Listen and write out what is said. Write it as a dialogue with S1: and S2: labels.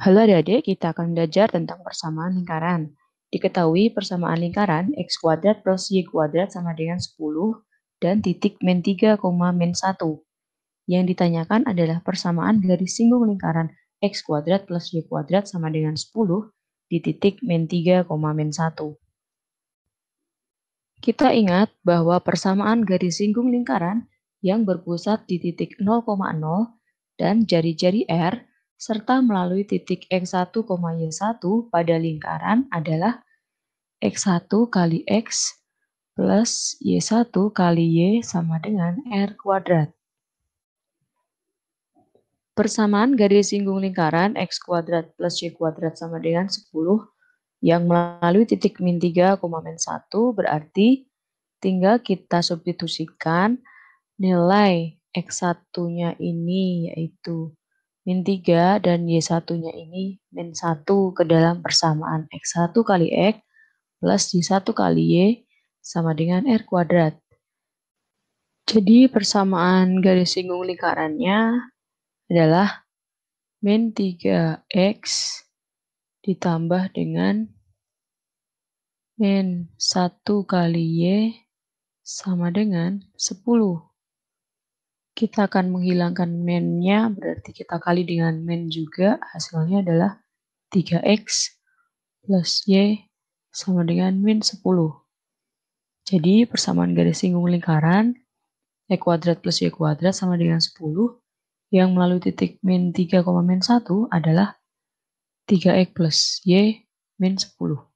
S1: Halo adik-adik, kita akan belajar tentang persamaan lingkaran. Diketahui persamaan lingkaran X kuadrat plus Y kuadrat sama dengan 10 dan titik min 3, min 1. Yang ditanyakan adalah persamaan garis singgung lingkaran X kuadrat plus Y kuadrat sama dengan 10 di titik min 3, min 1. Kita ingat bahwa persamaan garis singgung lingkaran yang berpusat di titik 0,0 dan jari-jari R serta melalui titik x 1 y 1 pada lingkaran adalah X1 kali X plus Y1 kali Y sama dengan R kuadrat. Persamaan garis singgung lingkaran X kuadrat plus Y kuadrat sama dengan 10 yang melalui titik min 3, min 1 berarti tinggal kita substitusikan nilai X1-nya ini yaitu min 3 dan Y1-nya ini min 1 ke dalam persamaan X1 kali X plus Y1 kali Y sama dengan R kuadrat. Jadi persamaan garis singgung lingkarannya adalah min 3X ditambah dengan min 1 kali Y sama dengan 10 kita akan menghilangkan mainnya, nya berarti kita kali dengan men juga, hasilnya adalah 3x plus y sama dengan min 10. Jadi persamaan garis singgung lingkaran, e kuadrat plus y kuadrat sama dengan 10, yang melalui titik min 3, min 1 adalah 3x plus y min 10.